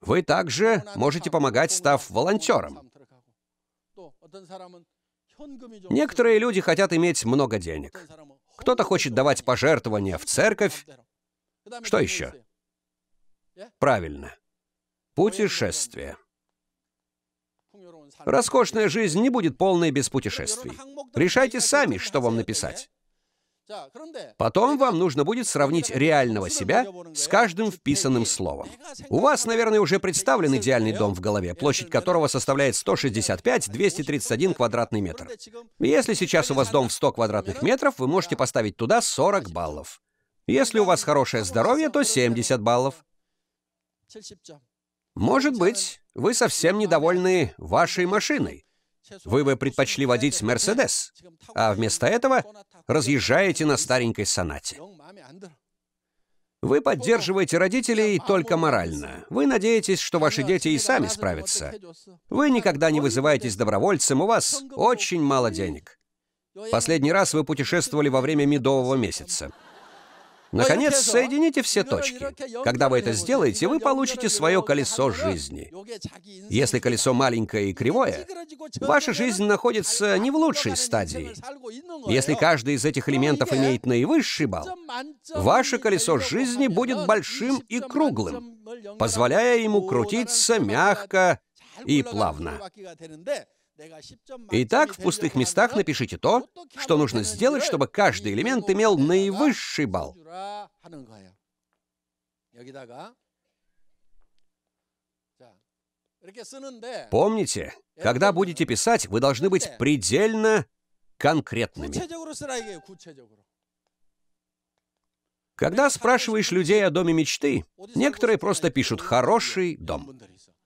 Вы также можете помогать, став волонтером. Некоторые люди хотят иметь много денег. Кто-то хочет давать пожертвования в церковь, что еще? Правильно. Путешествия. Роскошная жизнь не будет полной без путешествий. Решайте сами, что вам написать. Потом вам нужно будет сравнить реального себя с каждым вписанным словом. У вас, наверное, уже представлен идеальный дом в голове, площадь которого составляет 165-231 квадратный метр. Если сейчас у вас дом в 100 квадратных метров, вы можете поставить туда 40 баллов. Если у вас хорошее здоровье, то 70 баллов. Может быть, вы совсем недовольны вашей машиной. Вы бы предпочли водить Мерседес, а вместо этого разъезжаете на старенькой Сонате. Вы поддерживаете родителей только морально. Вы надеетесь, что ваши дети и сами справятся. Вы никогда не вызываетесь добровольцем, у вас очень мало денег. Последний раз вы путешествовали во время медового месяца. Наконец, соедините все точки. Когда вы это сделаете, вы получите свое колесо жизни. Если колесо маленькое и кривое, ваша жизнь находится не в лучшей стадии. Если каждый из этих элементов имеет наивысший балл, ваше колесо жизни будет большим и круглым, позволяя ему крутиться мягко и плавно. Итак, в пустых местах напишите то, что нужно сделать, чтобы каждый элемент имел наивысший балл. Помните, когда будете писать, вы должны быть предельно конкретными. Когда спрашиваешь людей о доме мечты, некоторые просто пишут «хороший дом».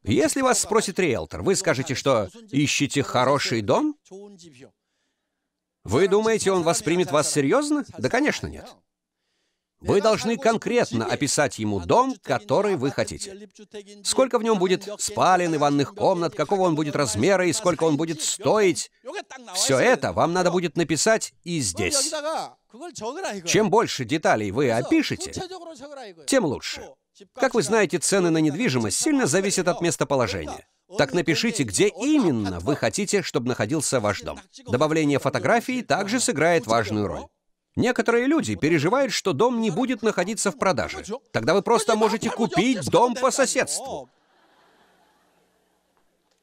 Если вас спросит риэлтор, вы скажете, что ищете хороший дом? Вы думаете, он воспримет вас серьезно? Да, конечно, нет. Вы должны конкретно описать ему дом, который вы хотите. Сколько в нем будет спален и ванных комнат, какого он будет размера и сколько он будет стоить. Все это вам надо будет написать и здесь. Чем больше деталей вы опишете, тем лучше. Как вы знаете, цены на недвижимость сильно зависят от местоположения. Так напишите, где именно вы хотите, чтобы находился ваш дом. Добавление фотографии также сыграет важную роль. Некоторые люди переживают, что дом не будет находиться в продаже. Тогда вы просто можете купить дом по соседству.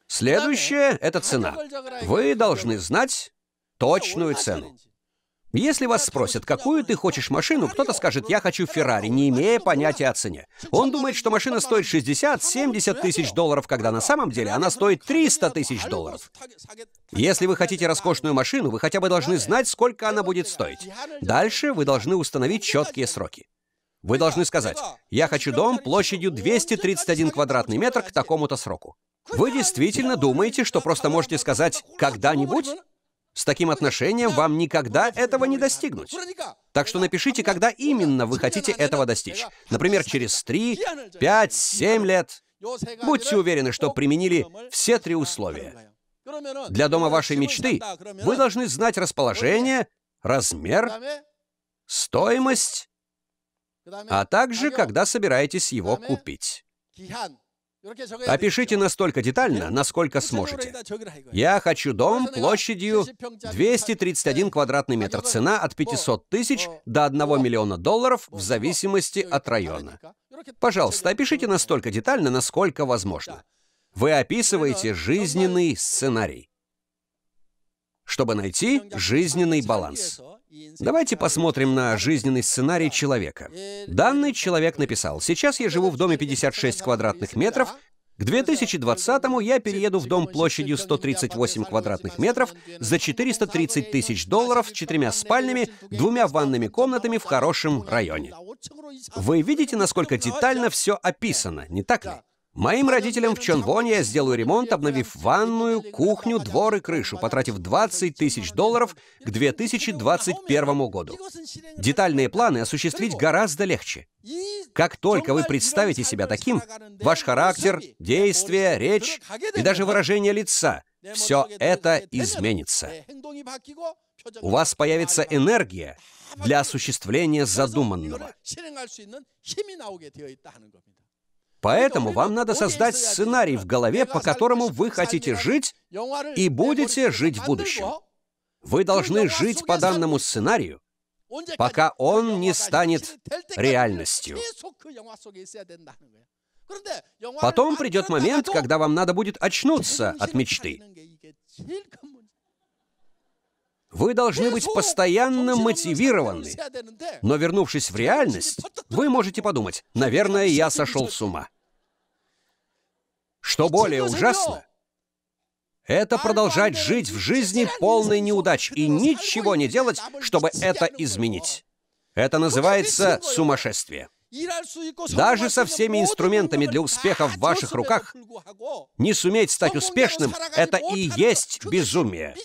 Следующее — это цена. Вы должны знать точную цену. Если вас спросят, какую ты хочешь машину, кто-то скажет, я хочу Феррари, не имея понятия о цене. Он думает, что машина стоит 60-70 тысяч долларов, когда на самом деле она стоит 300 тысяч долларов. Если вы хотите роскошную машину, вы хотя бы должны знать, сколько она будет стоить. Дальше вы должны установить четкие сроки. Вы должны сказать, я хочу дом площадью 231 квадратный метр к такому-то сроку. Вы действительно думаете, что просто можете сказать «когда-нибудь»? С таким отношением вам никогда этого не достигнуть. Так что напишите, когда именно вы хотите этого достичь. Например, через 3, 5, 7 лет. Будьте уверены, что применили все три условия. Для дома вашей мечты вы должны знать расположение, размер, стоимость, а также, когда собираетесь его купить. Опишите настолько детально, насколько сможете. Я хочу дом площадью 231 квадратный метр. Цена от 500 тысяч до 1 миллиона долларов в зависимости от района. Пожалуйста, опишите настолько детально, насколько возможно. Вы описываете жизненный сценарий, чтобы найти жизненный баланс. Давайте посмотрим на жизненный сценарий человека. Данный человек написал, «Сейчас я живу в доме 56 квадратных метров, к 2020-му я перееду в дом площадью 138 квадратных метров за 430 тысяч долларов с четырьмя спальнями, двумя ванными комнатами в хорошем районе. Вы видите, насколько детально все описано, не так ли? Моим родителям в Чонвоне я сделаю ремонт, обновив ванную, кухню, двор и крышу, потратив 20 тысяч долларов к 2021 году. Детальные планы осуществить гораздо легче. Как только вы представите себя таким, ваш характер, действия, речь и даже выражение лица — все это изменится. У вас появится энергия для осуществления задуманного. Поэтому вам надо создать сценарий в голове, по которому вы хотите жить и будете жить в будущем. Вы должны жить по данному сценарию, пока он не станет реальностью. Потом придет момент, когда вам надо будет очнуться от мечты. Вы должны быть постоянно мотивированы. Но вернувшись в реальность, вы можете подумать, наверное, я сошел с ума. Что более ужасно, это продолжать жить в жизни полной неудач и ничего не делать, чтобы это изменить. Это называется сумасшествие. Даже со всеми инструментами для успеха в ваших руках, не суметь стать успешным — это и есть безумие.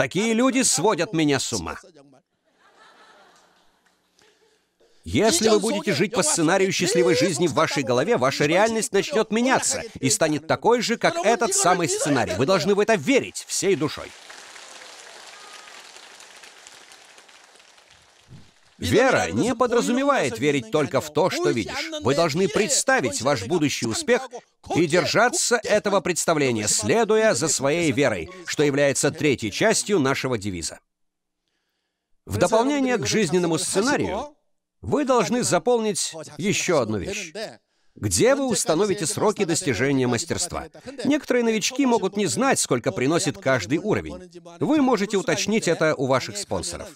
Такие люди сводят меня с ума. Если вы будете жить по сценарию счастливой жизни в вашей голове, ваша реальность начнет меняться и станет такой же, как этот самый сценарий. Вы должны в это верить всей душой. Вера не подразумевает верить только в то, что видишь. Вы должны представить ваш будущий успех и держаться этого представления, следуя за своей верой, что является третьей частью нашего девиза. В дополнение к жизненному сценарию вы должны заполнить еще одну вещь. Где вы установите сроки достижения мастерства? Некоторые новички могут не знать, сколько приносит каждый уровень. Вы можете уточнить это у ваших спонсоров.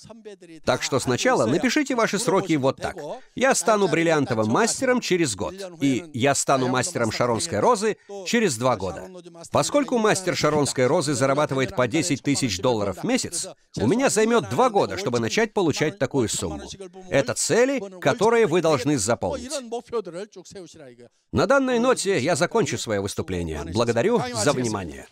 Так что сначала напишите ваши сроки вот так. Я стану бриллиантовым мастером через год. И я стану мастером шаронской розы через два года. Поскольку мастер шаронской розы зарабатывает по 10 тысяч долларов в месяц, у меня займет два года, чтобы начать получать такую сумму. Это цели, которые вы должны заполнить. На данной ноте я закончу свое выступление. Благодарю за внимание.